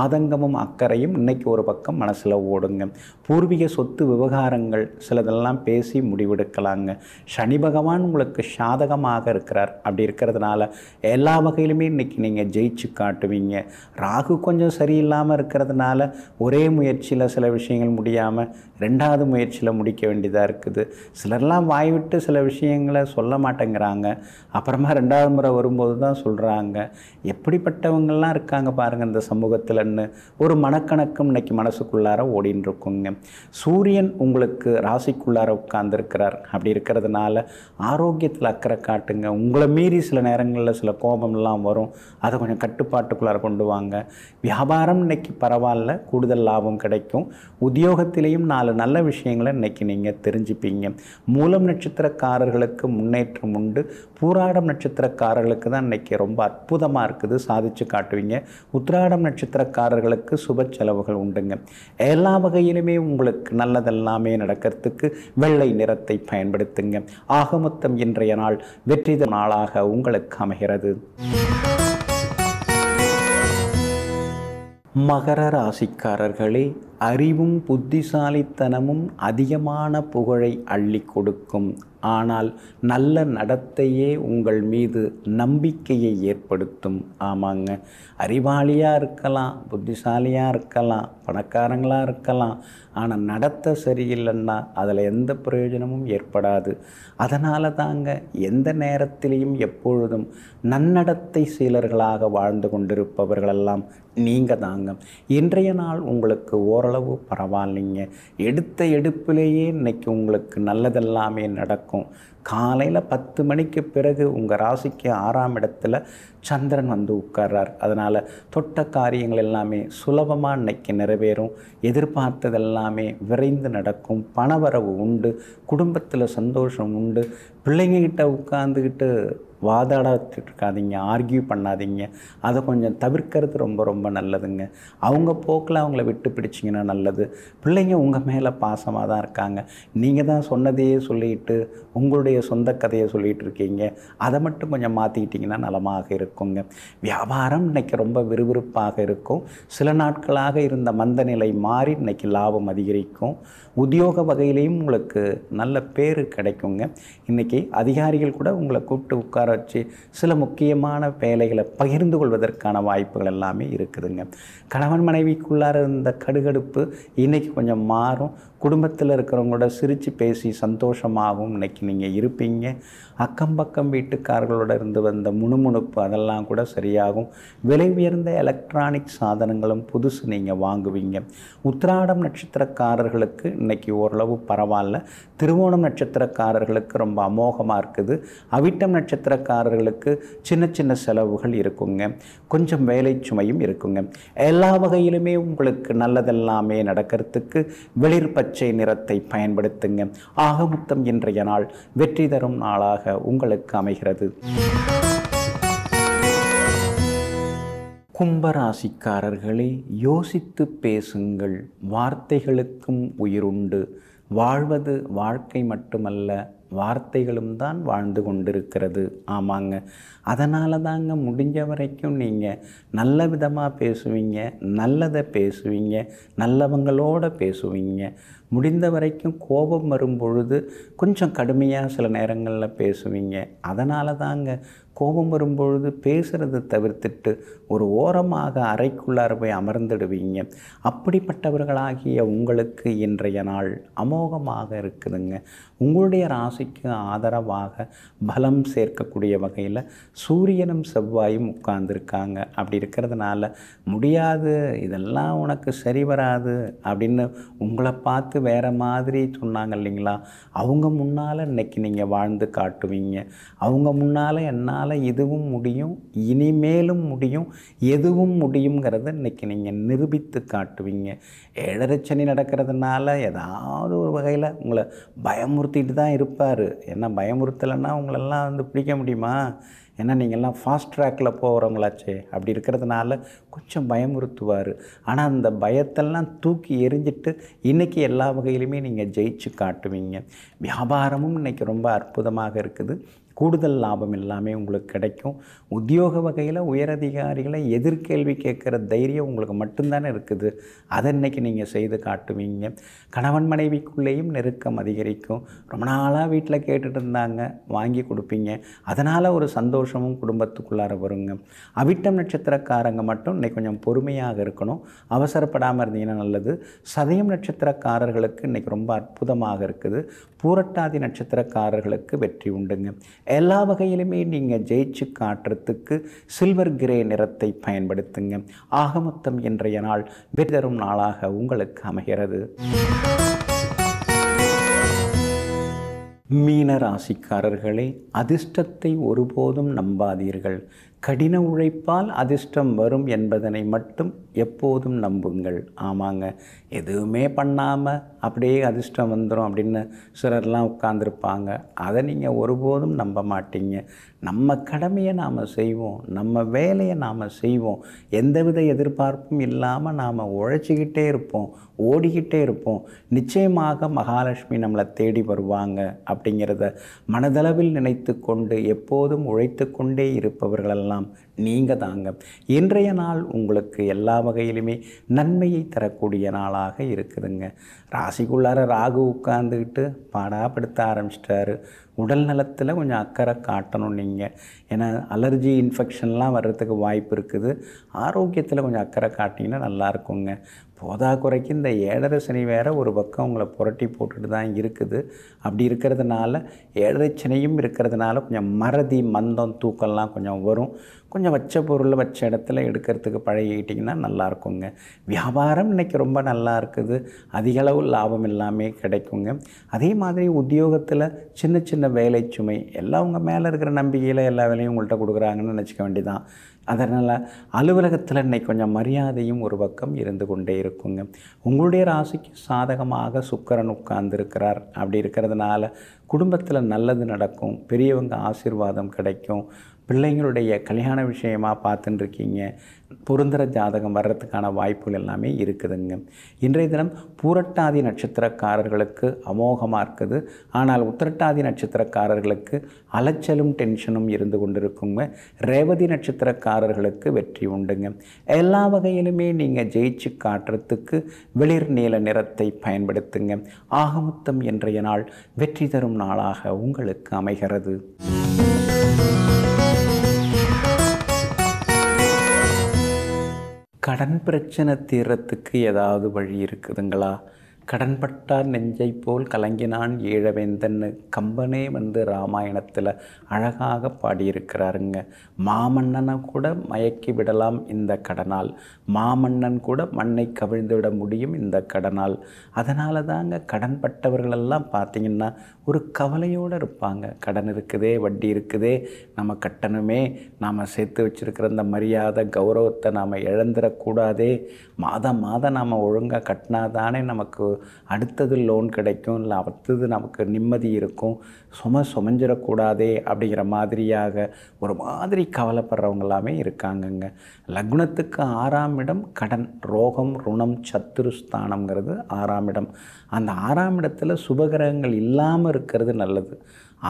Speaker 1: ஆதங்கமும் அக்கறையும் இன்றைக்கி ஒரு பக்கம் மனசில் ஓடுங்க பூர்வீக சொத்து விவகாரங்கள் சிலதெல்லாம் பேசி முடிவெடுக்கலாங்க சனி பகவான் உங்களுக்கு சாதகமாக இருக்கிறார் அப்படி இருக்கிறதுனால எல்லா வகையிலுமே இன்றைக்கி நீங்கள் ஜெயிச்சு காட்டுவீங்க ராகு கொஞ்சம் சரியில்லாமல் இருக்கிறதுனால ஒரே முயற்சியில் சில விஷயங்கள் முடியாமல் ரெண்டு ரெண்டாவது முயற்சியில் முடிக்க வேண்டியதாக இருக்குது சிலர்லாம் வாய்விட்டு சில விஷயங்களை சொல்ல மாட்டேங்கிறாங்க அப்புறமா ரெண்டாவது முறை வரும்போது தான் சொல்கிறாங்க எப்படிப்பட்டவங்கள்லாம் இருக்காங்க பாருங்கள் இந்த சமூகத்தில்ன்னு ஒரு மனக்கணக்கும் இன்றைக்கி மனசுக்குள்ளார ஓடின்னு சூரியன் உங்களுக்கு ராசிக்குள்ளார உட்கார்ந்துருக்கிறார் அப்படி இருக்கிறதுனால ஆரோக்கியத்தில் அக்கறை காட்டுங்க உங்களை மீறி சில நேரங்களில் சில கோபம்லாம் வரும் அதை கொஞ்சம் கட்டுப்பாட்டுக்குள்ளார கொண்டு வாங்க வியாபாரம் இன்னைக்கு பரவாயில்ல கூடுதல் லாபம் கிடைக்கும் உத்தியோகத்திலையும் நாலு நல்ல நல்ல விஷயங்களை இன்றைக்கி நீங்கள் தெரிஞ்சுப்பீங்க மூலம் நட்சத்திரக்காரர்களுக்கு முன்னேற்றம் உண்டு பூராடம் நட்சத்திரக்காரர்களுக்கு தான் இன்றைக்கி ரொம்ப அற்புதமாக இருக்குது சாதித்து காட்டுவீங்க உத்திராடம் நட்சத்திரக்காரர்களுக்கு சுப செலவுகள் உண்டுங்க எல்லா வகையிலுமே உங்களுக்கு நல்லதெல்லாமே நடக்கிறதுக்கு வெள்ளை நிறத்தை பயன்படுத்துங்க ஆகமொத்தம் இன்றைய நாள் வெற்றித நாளாக உங்களுக்கு அமைகிறது மகர ராசிக்காரர்களே அறிவும் புத்திசாலித்தனமும் அதிகமான புகழை அள்ளி கொடுக்கும் ஆனால் நல்ல நடத்தையே உங்கள் மீது நம்பிக்கையை ஏற்படுத்தும் ஆமாங்க அறிவாளியாக இருக்கலாம் புத்திசாலியாக இருக்கலாம் பணக்காரங்களாக இருக்கலாம் ஆனால் நடத்த சரியில்லைன்னா அதில் எந்த பிரயோஜனமும் ஏற்படாது அதனால தாங்க எந்த நேரத்திலையும் எப்பொழுதும் நன்னடத்தை சீலர்களாக வாழ்ந்து கொண்டிருப்பவர்களெல்லாம் நீங்கள் தாங்க இன்றைய நாள் உங்களுக்கு ஓரளவு பரவாயில்லைங்க எடுத்த எடுப்பிலேயே இன்றைக்கி உங்களுக்கு நல்லதெல்லாமே நடக்கும் இருக்கும் காலையில் பத்து மணிக்கு பிறகு உங்கள் ராசிக்கு ஆறாம் இடத்துல சந்திரன் வந்து உட்கார்றார் அதனால் தொட்ட காரியங்கள் எல்லாமே சுலபமாக அன்னைக்கு நிறைவேறும் எதிர்பார்த்தது எல்லாமே விரைந்து நடக்கும் பணவரவு உண்டு குடும்பத்தில் சந்தோஷம் உண்டு பிள்ளைங்கக்கிட்ட உட்காந்துக்கிட்டு வாதாடத்துட்ருக்காதீங்க ஆர்கியூ பண்ணாதீங்க அதை கொஞ்சம் தவிர்க்கிறது ரொம்ப ரொம்ப நல்லதுங்க அவங்க போக்கில் அவங்கள விட்டு பிடிச்சிங்கன்னா நல்லது பிள்ளைங்க உங்கள் மேலே பாசமாக தான் இருக்காங்க நீங்கள் தான் சொன்னதையே சொல்லிட்டு உங்களுடைய சொந்த கதையை சொல்லிகிட்டு இருக்கீங்க அதை மட்டும் கொஞ்சம் மாற்றிக்கிட்டிங்கன்னா நலமாக இருக்குங்க வியாபாரம் இன்றைக்கி ரொம்ப விறுவிறுப்பாக இருக்கும் சில நாட்களாக இருந்த மந்த நிலை மாறி இன்றைக்கி லாபம் அதிகரிக்கும் உத்தியோக வகையிலையும் உங்களுக்கு நல்ல பேர் கிடைக்குங்க இன்றைக்கி அதிகாரிகள் கூட உங்களை கூப்பிட்டு உட்கார உட்கார வச்சு சில முக்கியமான வேலைகளை பகிர்ந்து கொள்வதற்கான வாய்ப்புகள் எல்லாமே இருக்குதுங்க கணவன் மனைவிக்குள்ளார இருந்த கடுகடுப்பு இன்றைக்கி கொஞ்சம் மாறும் குடும்பத்தில் இருக்கிறவங்களோட சிரித்து பேசி சந்தோஷமாகவும் இன்றைக்கி நீங்கள் இருப்பீங்க அக்கம் பக்கம் வீட்டுக்காரர்களோட இருந்து வந்த முணுமுணுப்பு அதெல்லாம் கூட சரியாகும் விலை உயர்ந்த எலக்ட்ரானிக் சாதனங்களும் புதுசு நீங்கள் வாங்குவீங்க உத்திராடம் நட்சத்திரக்காரர்களுக்கு இன்றைக்கி ஓரளவு பரவாயில்ல திருவோணம் நட்சத்திரக்காரர்களுக்கு ரொம்ப அமோகமாக இருக்குது அவிட்டம் நட்சத்திர வேலைக்காரர்களுக்கு சின்ன சின்ன செலவுகள் இருக்குங்க கொஞ்சம் வேலை சுமையும் இருக்குங்க எல்லா வகையிலுமே உங்களுக்கு நல்லதெல்லாமே நடக்கிறதுக்கு வெளிர் பச்சை நிறத்தை பயன்படுத்துங்க ஆக மொத்தம் இன்றைய நாள் வெற்றி தரும் நாளாக உங்களுக்கு அமைகிறது கும்பராசிக்காரர்களே யோசித்து பேசுங்கள் வார்த்தைகளுக்கும் உயிருண்டு வாழ்வது வாழ்க்கை மட்டுமல்ல வார்த்தைகளும் தான் வாழ்ந்து கொண்டிருக்கிறது ஆமாங்க அதனால தாங்க முடிஞ்ச வரைக்கும் நீங்கள் நல்ல விதமாக பேசுவீங்க நல்லதை பேசுவீங்க நல்லவங்களோட பேசுவீங்க முடிந்த வரைக்கும் கோபம் வரும் பொழுது கொஞ்சம் கடுமையாக சில நேரங்களில் பேசுவீங்க அதனால தாங்க கோபம் வரும்பொழுது பேசுறதை தவிர்த்துட்டு ஒரு ஓரமாக அறைக்குள்ளார போய் அமர்ந்துடுவீங்க அப்படிப்பட்டவர்களாகிய உங்களுக்கு இன்றைய நாள் அமோகமாக இருக்குதுங்க உங்களுடைய ராசிக்கு ஆதரவாக பலம் சேர்க்கக்கூடிய வகையில் சூரியனும் செவ்வாயும் உட்கார்ந்துருக்காங்க அப்படி இருக்கிறதுனால முடியாது இதெல்லாம் உனக்கு சரி வராது அப்படின்னு உங்களை பார்த்து வேறு மாதிரி சொன்னாங்க இல்லைங்களா அவங்க முன்னால் இன்றைக்கி நீங்கள் வாழ்ந்து காட்டுவீங்க அவங்க முன்னால் என்னால் என்னால் இதுவும் முடியும் இனிமேலும் முடியும் எதுவும் முடியுங்கிறத இன்றைக்கி நீங்கள் நிரூபித்து காட்டுவீங்க ஏழரை சனி நடக்கிறதுனால ஏதாவது ஒரு வகையில் உங்களை பயமுறுத்திட்டு தான் இருப்பார் ஏன்னா பயமுறுத்தலைன்னா உங்களெல்லாம் வந்து பிடிக்க முடியுமா ஏன்னா நீங்கள்லாம் ஃபாஸ்ட் ட்ராக்கில் போகிறவங்களாச்சே அப்படி இருக்கிறதுனால கொஞ்சம் பயமுறுத்துவார் ஆனால் அந்த பயத்தெல்லாம் தூக்கி எரிஞ்சிட்டு இன்றைக்கி எல்லா வகையிலுமே நீங்கள் ஜெயிச்சு காட்டுவீங்க வியாபாரமும் இன்றைக்கி ரொம்ப அற்புதமாக இருக்குது கூடுதல் லாபம் எல்லாமே உங்களுக்கு கிடைக்கும் உத்தியோக வகையில் உயரதிகாரிகளை எதிர்கேள்வி கேட்குற தைரியம் உங்களுக்கு மட்டும்தானே இருக்குது அதை இன்றைக்கி நீங்கள் செய்து காட்டுவீங்க கணவன் மனைவிக்குள்ளேயும் நெருக்கம் அதிகரிக்கும் ரொம்ப நாளாக வீட்டில் கேட்டுட்டு இருந்தாங்க வாங்கி கொடுப்பீங்க அதனால் ஒரு சந்தோஷமும் குடும்பத்துக்குள்ளார வருங்க அவிட்டம் நட்சத்திரக்காரங்க மட்டும் இன்னைக்கு கொஞ்சம் பொறுமையாக இருக்கணும் அவசரப்படாமல் இருந்தீங்கன்னா நல்லது சதயம் நட்சத்திரக்காரர்களுக்கு இன்றைக்கி ரொம்ப அற்புதமாக இருக்குது பூரட்டாதி நட்சத்திரக்காரர்களுக்கு வெற்றி உண்டுங்க எல்லா வகையிலுமே நீங்கள் ஜெயிச்சு காட்டுறதுக்கு சில்வர் கிரே நிறத்தை பயன்படுத்துங்க ஆகமொத்தம் இன்றைய நாள் வெற்றி நாளாக உங்களுக்கு அமைகிறது மீன ராசிக்காரர்களே அதிர்ஷ்டத்தை ஒருபோதும் நம்பாதீர்கள் கடின உழைப்பால் அதிர்ஷ்டம் வரும் என்பதனை மட்டும் எப்போதும் நம்புங்கள் ஆமாங்க எதுவுமே பண்ணாமல் அப்படியே அதிர்ஷ்டம் வந்துடும் அப்படின்னு சிலர்லாம் உட்காந்துருப்பாங்க அதை நீங்கள் ஒருபோதும் நம்ப மாட்டீங்க நம்ம கடமையை நாம் செய்வோம் நம்ம வேலையை நாம் செய்வோம் எந்தவித எதிர்பார்ப்பும் இல்லாமல் நாம் உழைச்சிக்கிட்டே இருப்போம் ஓடிக்கிட்டே இருப்போம் நிச்சயமாக மகாலட்சுமி நம்மளை தேடி வருவாங்க அப்படிங்கிறத மனதளவில் நினைத்து கொண்டு எப்போதும் உழைத்து கொண்டே இருப்பவர்களெல்லாம் எல்லாம் நீங்கள் தாங்க இன்றைய நாள் உங்களுக்கு எல்லா வகையிலுமே நன்மையை தரக்கூடிய நாளாக இருக்குதுங்க ராசிக்குள்ளார ராகு உட்கார்ந்துக்கிட்டு பாடாப்படுத்த ஆரம்பிச்சிட்டாரு உடல் நலத்தில் கொஞ்சம் அக்கறை காட்டணும் நீங்கள் ஏன்னா அலர்ஜி இன்ஃபெக்ஷன்லாம் வர்றதுக்கு வாய்ப்பு இருக்குது ஆரோக்கியத்தில் கொஞ்சம் அக்கறை காட்டிங்கன்னா நல்லாயிருக்குங்க போதா குறைக்கு இந்த ஏழரை சனி வேறு ஒரு பக்கம் உங்களை புரட்டி போட்டுட்டு தான் இருக்குது அப்படி இருக்கிறதுனால ஏழரை சனியும் இருக்கிறதுனால கொஞ்சம் மறதி மந்தம் தூக்கம்லாம் கொஞ்சம் வரும் கொஞ்சம் வச்ச பொருள் வச்ச இடத்துல எடுக்கிறதுக்கு பழகிட்டிங்கன்னா நல்லா இருக்குங்க வியாபாரம் இன்றைக்கி ரொம்ப நல்லா இருக்குது அதிகளவு லாபம் எல்லாமே கிடைக்குங்க அதே மாதிரி உத்தியோகத்தில் சின்ன சின்ன வேலை சுமை எல்லாம் உங்கள் மேலே இருக்கிற நம்பிக்கையில் எல்லா வேலையும் உங்கள்கிட்ட கொடுக்குறாங்கன்னு நினச்சிக்க வேண்டியதான் அதனால் அலுவலகத்தில் இன்னைக்கு கொஞ்சம் மரியாதையும் ஒரு பக்கம் இருந்து கொண்டே இருக்குங்க உங்களுடைய ராசிக்கு சாதகமாக சுக்கரன் உட்கார்ந்துருக்கிறார் அப்படி இருக்கிறதுனால குடும்பத்தில் நல்லது நடக்கும் பெரியவங்க ஆசிர்வாதம் கிடைக்கும் பிள்ளைங்களுடைய கல்யாண விஷயமாக பார்த்துட்டுருக்கீங்க பொருந்தர ஜாதகம் வர்றதுக்கான வாய்ப்புகள் எல்லாமே இருக்குதுங்க இன்றைய தினம் பூரட்டாதி நட்சத்திரக்காரர்களுக்கு அமோகமாக இருக்குது ஆனால் உத்திரட்டாதி நட்சத்திரக்காரர்களுக்கு அலைச்சலும் டென்ஷனும் இருந்து கொண்டிருக்குங்க ரேவதி நட்சத்திரக்காரர்களுக்கு வெற்றி உண்டுங்க எல்லா வகையிலுமே நீங்கள் ஜெயிச்சு காட்டுறதுக்கு வெளிர் நீல நிறத்தை பயன்படுத்துங்க ஆகமுத்தம் இன்றைய நாள் வெற்றி தரும் நாளாக உங்களுக்கு அமைகிறது கடன் பிரச்சனை தீரத்துக்கு ஏதாவது வழி இருக்குதுங்களா கடன்பட்டார் நெஞ்சை போல் கலங்கினான் ஈழவேந்தன்னு கம்பனே வந்து ராமாயணத்தில் அழகாக பாடியிருக்கிறாருங்க மாமன்னனை கூட மயக்கி விடலாம் இந்த கடனால் மாமன்னன் கூட மண்ணை கவிழ்ந்துவிட முடியும் இந்த கடனால் அதனால தாங்க கடன் பட்டவர்களெல்லாம் பார்த்திங்கன்னா ஒரு கவலையோடு இருப்பாங்க கடன் இருக்குதே வட்டி இருக்குதே நம்ம கட்டணுமே நாம் சேர்த்து வச்சுருக்கிற அந்த மரியாதை கௌரவத்தை நாம் இழந்துடக்கூடாதே மாதம் மாதம் நாம் ஒழுங்காக கட்டினா தானே நமக்கு அடுத்தது லோன் கிடைக்கும் இல்லை அடுத்தது நமக்கு நிம்மதி இருக்கும் சும சுமஞ்சிடக்கூடாதே அப்படிங்கிற மாதிரியாக ஒரு மாதிரி கவலைப்படுறவங்க எல்லாமே இருக்காங்கங்க லக்னத்துக்கு ஆறாம் இடம் கடன் ரோகம் ருணம் சத்துருஸ்தானங்கிறது ஆறாம் இடம் அந்த ஆறாம் இடத்தில் சுபகிரகங்கள் இல்லாமல் இருக்கிறது நல்லது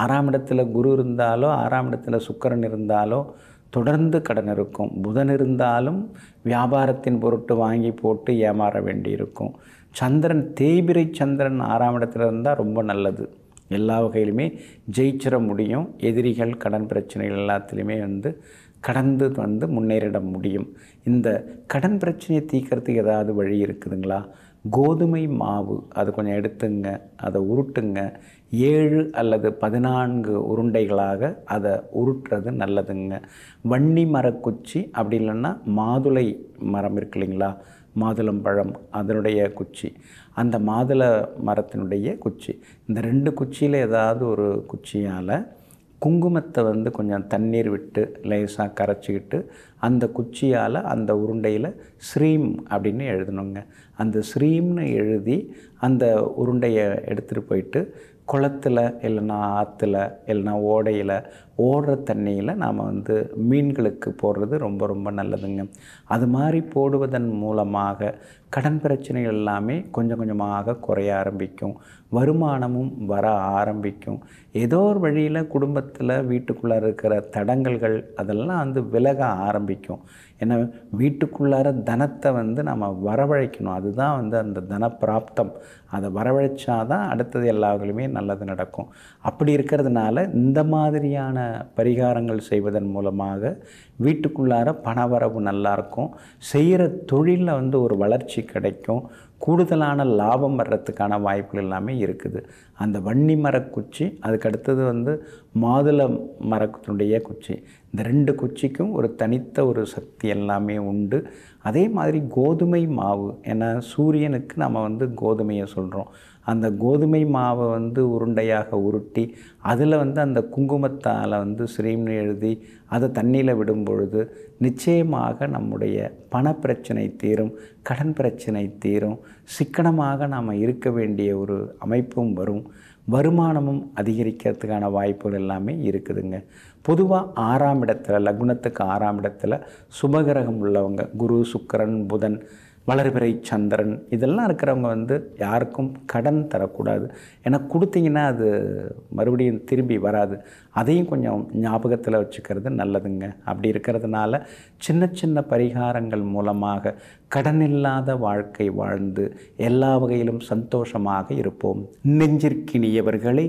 Speaker 1: ஆறாம் இடத்துல குரு இருந்தாலோ ஆறாம் இடத்துல சுக்கரன் இருந்தாலோ தொடர்ந்து கடன் இருக்கும் புதன் இருந்தாலும் வியாபாரத்தின் பொருட்டு வாங்கி போட்டு ஏமாற வேண்டியிருக்கும் சந்திரன் தேய்பிரை சந்திரன் ஆறாம் இடத்துல இருந்தால் ரொம்ப நல்லது எல்லா வகையிலுமே ஜெயிச்சிட முடியும் எதிரிகள் கடன் பிரச்சனைகள் எல்லாத்துலேயுமே வந்து கடந்து வந்து முன்னேறிட முடியும் இந்த கடன் பிரச்சனையை தீக்கிறதுக்கு ஏதாவது வழி இருக்குதுங்களா கோதுமை மாவு அது கொஞ்சம் எடுத்துங்க அதை உருட்டுங்க ஏழு அல்லது பதினான்கு உருண்டைகளாக அதை உருட்டுறது நல்லதுங்க வன்னி மரக்குச்சி அப்படி இல்லைன்னா மாதுளை மரம் இருக்கு இல்லைங்களா மாதுளம் பழம் அதனுடைய குச்சி அந்த மாதுள மரத்தினுடைய குச்சி இந்த ரெண்டு குச்சியில் ஏதாவது ஒரு குச்சியால் குங்குமத்தை வந்து கொஞ்சம் தண்ணீர் விட்டு லேசாக கரைச்சிக்கிட்டு அந்த குச்சியால் அந்த உருண்டையில் ஸ்ரீம் அப்படின்னு எழுதணுங்க அந்த ஸ்ரீம்னு எழுதி அந்த உருண்டையை எடுத்துகிட்டு போயிட்டு குளத்தில் இல்லைன்னா ஆற்றுல இல்லைன்னா ஓடையில் ஓடுற தண்ணியில் நாம் வந்து மீன்களுக்கு போடுறது ரொம்ப ரொம்ப நல்லதுங்க அது மாதிரி போடுவதன் மூலமாக கடன் பிரச்சனைகள் எல்லாமே கொஞ்சம் கொஞ்சமாக குறைய ஆரம்பிக்கும் வருமானமும் வர ஆரம்பிக்கும் ஏதோ ஒரு வழியில் குடும்பத்தில் வீட்டுக்குள்ளே இருக்கிற தடங்கல்கள் அதெல்லாம் வந்து விலக ஆரம்பிக்கும் ஏன்னா வீட்டுக்குள்ளார தனத்தை வந்து நம்ம வரவழைக்கணும் அதுதான் வந்து அந்த தன பிராப்தம் அதை வரவழைச்சாதான் அடுத்தது எல்லாவர்களுமே நல்லது நடக்கும் அப்படி இருக்கிறதுனால இந்த மாதிரியான பரிகாரங்கள் செய்வதன் மூலமாக வீட்டுக்குள்ளார பணவரவு நல்லாயிருக்கும் செய்கிற தொழிலில் வந்து ஒரு வளர்ச்சி கிடைக்கும் கூடுதலான லாபம் வர்றதுக்கான வாய்ப்புகள் எல்லாமே இருக்குது அந்த வன்னி மரக்குச்சி அதுக்கடுத்தது வந்து மாதுளை மரத்துடைய குச்சி இந்த ரெண்டு குச்சிக்கும் ஒரு தனித்த ஒரு சக்தி எல்லாமே உண்டு அதே மாதிரி கோதுமை மாவு ஏன்னா சூரியனுக்கு நம்ம வந்து கோதுமையை சொல்கிறோம் அந்த கோதுமை மாவை வந்து உருண்டையாக உருட்டி அதில் வந்து அந்த குங்குமத்தால் வந்து ஸ்ரீம்னு எழுதி அதை தண்ணியில் விடும் பொழுது நிச்சயமாக நம்முடைய பணப்பிரச்சனை தீரும் கடன் பிரச்சனை தீரும் சிக்கனமாக நாம் இருக்க வேண்டிய ஒரு அமைப்பும் வரும் வருமானமும் அதிகரிக்கிறதுக்கான வாய்ப்புகள் எல்லாமே இருக்குதுங்க பொதுவாக ஆறாம் இடத்துல லக்னத்துக்கு ஆறாம் இடத்துல சுபகிரகம் உள்ளவங்க குரு சுக்கரன் புதன் வளர்பிறை சந்திரன் இதெல்லாம் இருக்கிறவங்க வந்து யாருக்கும் கடன் தரக்கூடாது ஏன்னா கொடுத்தீங்கன்னா அது மறுபடியும் திரும்பி வராது அதையும் கொஞ்சம் ஞாபகத்தில் வச்சுக்கிறது நல்லதுங்க அப்படி இருக்கிறதுனால சின்ன சின்ன பரிகாரங்கள் மூலமாக கடனில்லாத வாழ்க்கை வாழ்ந்து எல்லா வகையிலும் சந்தோஷமாக இருப்போம் நெஞ்சிற்கினியவர்களே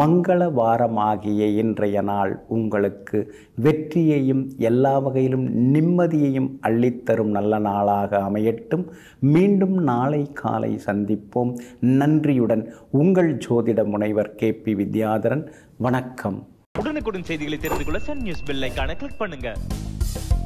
Speaker 1: மங்கள வாரமாகிய இன்றைய நாள் உங்களுக்கு வெற்றியையும் எல்லா வகையிலும் நிம்மதியையும் அள்ளித்தரும் நல்ல நாளாக அமையட்டும் மீண்டும் நாளை காலை சந்திப்போம் நன்றியுடன் உங்கள் ஜோதிட முனைவர் கே பி வித்யாதரன் வணக்கம் உடனுக்குடன் செய்திகளை தெரிந்து கொள்ள சன் நியூஸ் பெல்லைக்கான கிளிக் பண்ணுங்கள்